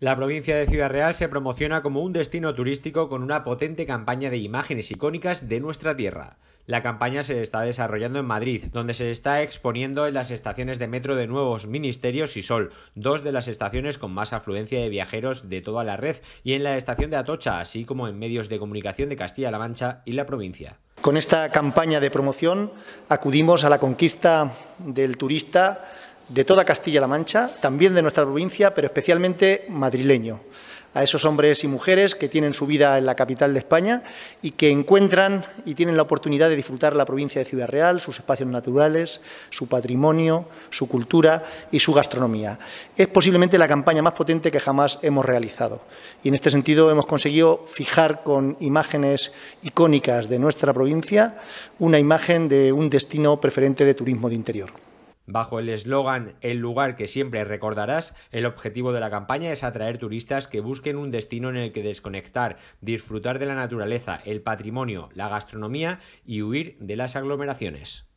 La provincia de Ciudad Real se promociona como un destino turístico con una potente campaña de imágenes icónicas de nuestra tierra. La campaña se está desarrollando en Madrid, donde se está exponiendo en las estaciones de metro de Nuevos Ministerios y Sol, dos de las estaciones con más afluencia de viajeros de toda la red, y en la estación de Atocha, así como en medios de comunicación de Castilla-La Mancha y la provincia. Con esta campaña de promoción acudimos a la conquista del turista de toda Castilla-La Mancha, también de nuestra provincia, pero especialmente madrileño. A esos hombres y mujeres que tienen su vida en la capital de España y que encuentran y tienen la oportunidad de disfrutar la provincia de Ciudad Real, sus espacios naturales, su patrimonio, su cultura y su gastronomía. Es posiblemente la campaña más potente que jamás hemos realizado. Y en este sentido hemos conseguido fijar con imágenes icónicas de nuestra provincia una imagen de un destino preferente de turismo de interior. Bajo el eslogan El lugar que siempre recordarás, el objetivo de la campaña es atraer turistas que busquen un destino en el que desconectar, disfrutar de la naturaleza, el patrimonio, la gastronomía y huir de las aglomeraciones.